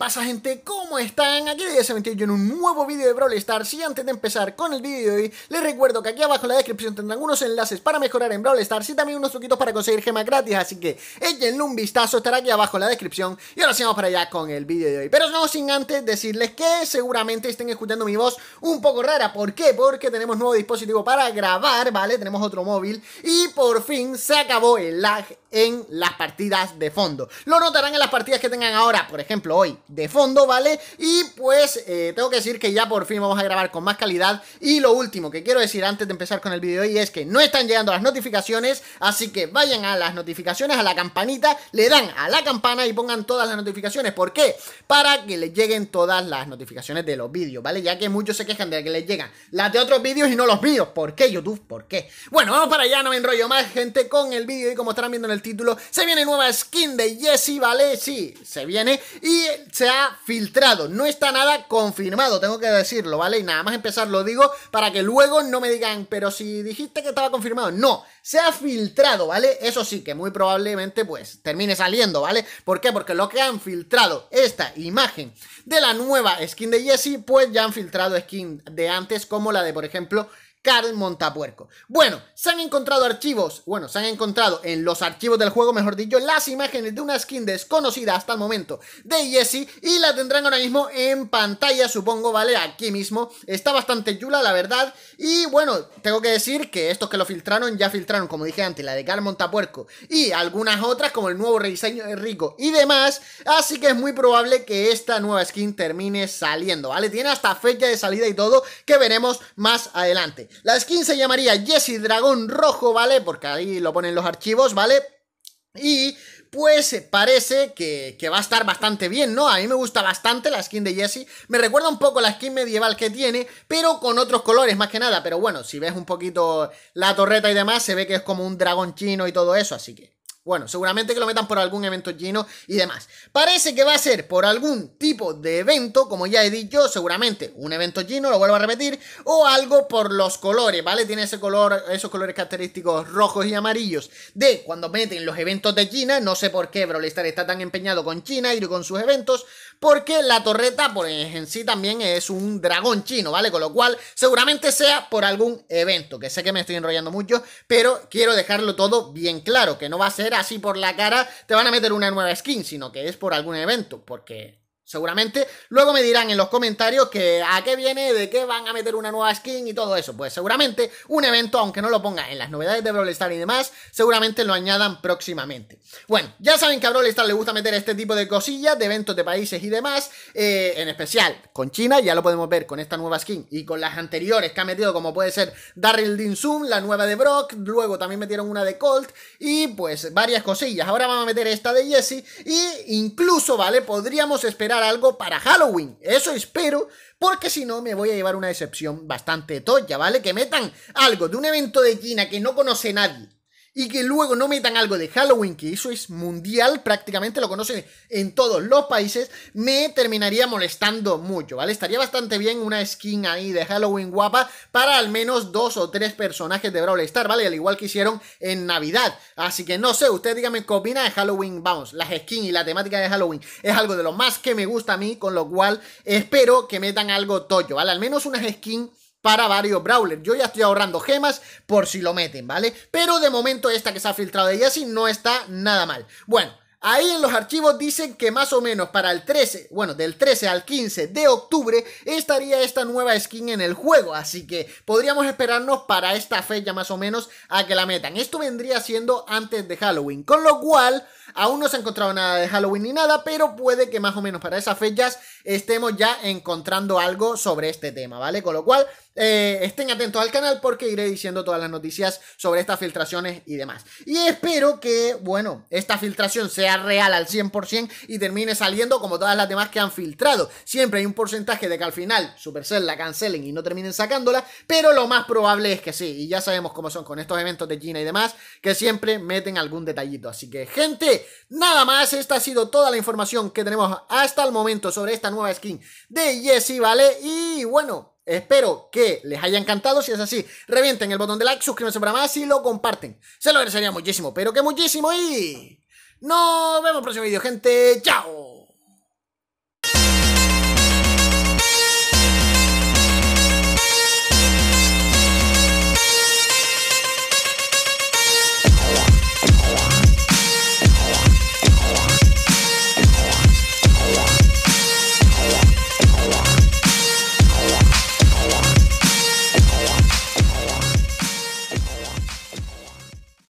pasa gente? ¿Cómo están? Aquí hoy se yo en un nuevo vídeo de Brawl Stars y antes de empezar con el vídeo de hoy les recuerdo que aquí abajo en la descripción tendrán unos enlaces para mejorar en Brawl Stars y también unos truquitos para conseguir gemas gratis así que échenle un vistazo, estará aquí abajo en la descripción y ahora sí vamos para allá con el vídeo de hoy pero no sin antes decirles que seguramente estén escuchando mi voz un poco rara ¿por qué? Porque tenemos nuevo dispositivo para grabar, ¿vale? Tenemos otro móvil y por fin se acabó el lag en las partidas de fondo lo notarán en las partidas que tengan ahora, por ejemplo hoy de fondo, ¿vale? Y pues eh, tengo que decir que ya por fin vamos a grabar con más calidad y lo último que quiero decir antes de empezar con el vídeo y es que no están llegando las notificaciones, así que vayan a las notificaciones, a la campanita, le dan a la campana y pongan todas las notificaciones, ¿por qué? Para que les lleguen todas las notificaciones de los vídeos, ¿vale? Ya que muchos se quejan de que les llegan las de otros vídeos y no los míos, ¿por qué YouTube? ¿Por qué? Bueno, vamos para allá, no me enrollo más gente con el vídeo y como estarán viendo en el título, se viene nueva skin de Jesse, ¿vale? Sí, se viene y se ha filtrado. No está nada confirmado, tengo que decirlo, ¿vale? Y nada más empezar lo digo para que luego no me digan, pero si dijiste que estaba confirmado. No, se ha filtrado, ¿vale? Eso sí, que muy probablemente pues termine saliendo, ¿vale? ¿Por qué? Porque lo que han filtrado esta imagen de la nueva skin de Jesse, pues ya han filtrado skin de antes como la de, por ejemplo, Carl Montapuerco. Bueno, se han encontrado archivos, bueno, se han encontrado en los archivos del juego, mejor dicho, las imágenes de una skin desconocida hasta el momento de Jesse y la tendrán ahora mismo en pantalla, supongo, ¿vale? Aquí mismo. Está bastante chula, la verdad. Y bueno, tengo que decir que estos que lo filtraron, ya filtraron, como dije antes, la de Carl Montapuerco y algunas otras como el nuevo rediseño de Rico y demás. Así que es muy probable que esta nueva skin termine saliendo, ¿vale? Tiene hasta fecha de salida y todo que veremos más adelante. La skin se llamaría Jesse Dragón Rojo, ¿vale? Porque ahí lo ponen los archivos, ¿vale? Y pues parece que, que, va a estar bastante bien, ¿no? A mí me gusta bastante la skin de Jesse. Me recuerda un poco la skin medieval que tiene, pero con otros colores más que nada. Pero bueno, si ves un poquito la torreta y demás, se ve que es como un dragón chino y todo eso, así que bueno, seguramente que lo metan por algún evento chino y demás. Parece que va a ser por algún tipo de evento, como ya he dicho, seguramente un evento chino, lo vuelvo a repetir, o algo por los colores, ¿vale? Tiene ese color, esos colores característicos rojos y amarillos de cuando meten los eventos de China. No sé por qué Stars está tan empeñado con China y con sus eventos, porque la torreta, por pues, en sí, también es un dragón chino, ¿vale? Con lo cual, seguramente sea por algún evento, que sé que me estoy enrollando mucho, pero quiero dejarlo todo bien claro, que no va a ser así por la cara, te van a meter una nueva skin, sino que es por algún evento, porque seguramente. Luego me dirán en los comentarios que a qué viene, de qué van a meter una nueva skin y todo eso. Pues seguramente un evento, aunque no lo pongan en las novedades de Brawl Stars y demás, seguramente lo añadan próximamente. Bueno, ya saben que a Brawl Stars le gusta meter este tipo de cosillas, de eventos de países y demás, eh, en especial con China, ya lo podemos ver con esta nueva skin y con las anteriores que ha metido, como puede ser Daryl Dinsum, la nueva de Brock, luego también metieron una de Colt y pues varias cosillas. Ahora vamos a meter esta de Jesse y incluso, ¿vale? Podríamos esperar algo para Halloween. Eso espero, porque si no me voy a llevar una decepción bastante toya, ¿vale? Que metan algo de un evento de China que no conoce nadie y que luego no metan algo de Halloween, que eso es mundial, prácticamente lo conocen en todos los países, me terminaría molestando mucho, ¿vale? Estaría bastante bien una skin ahí de Halloween guapa para al menos dos o tres personajes de Brawl Star, ¿vale? Al igual que hicieron en Navidad. Así que no sé, usted dígame qué opina de Halloween, vamos, las skins y la temática de Halloween es algo de lo más que me gusta a mí, con lo cual espero que metan algo toyo, ¿vale? Al menos unas skins para varios Brawlers. Yo ya estoy ahorrando gemas por si lo meten, ¿vale? Pero de momento esta que se ha filtrado de Yasin no está nada mal. Bueno, Ahí en los archivos dicen que más o menos para el 13, bueno, del 13 al 15 de octubre estaría esta nueva skin en el juego, así que podríamos esperarnos para esta fecha más o menos a que la metan. Esto vendría siendo antes de Halloween, con lo cual aún no se ha encontrado nada de Halloween ni nada, pero puede que más o menos para esas fechas estemos ya encontrando algo sobre este tema, ¿vale? Con lo cual, eh, estén atentos al canal porque iré diciendo todas las noticias sobre estas filtraciones y demás. Y espero que, bueno, esta filtración sea real al 100% y termine saliendo como todas las demás que han filtrado. Siempre hay un porcentaje de que al final Supercell la cancelen y no terminen sacándola, pero lo más probable es que sí. Y ya sabemos cómo son con estos eventos de China y demás, que siempre meten algún detallito. Así que, gente, nada más. Esta ha sido toda la información que tenemos hasta el momento sobre esta nueva skin de Jesse, ¿vale? Y bueno, Espero que les haya encantado. Si es así, revienten el botón de like, suscríbanse para más y lo comparten. Se lo agradecería muchísimo, pero que muchísimo. Y nos vemos en el próximo vídeo, gente. ¡Chao!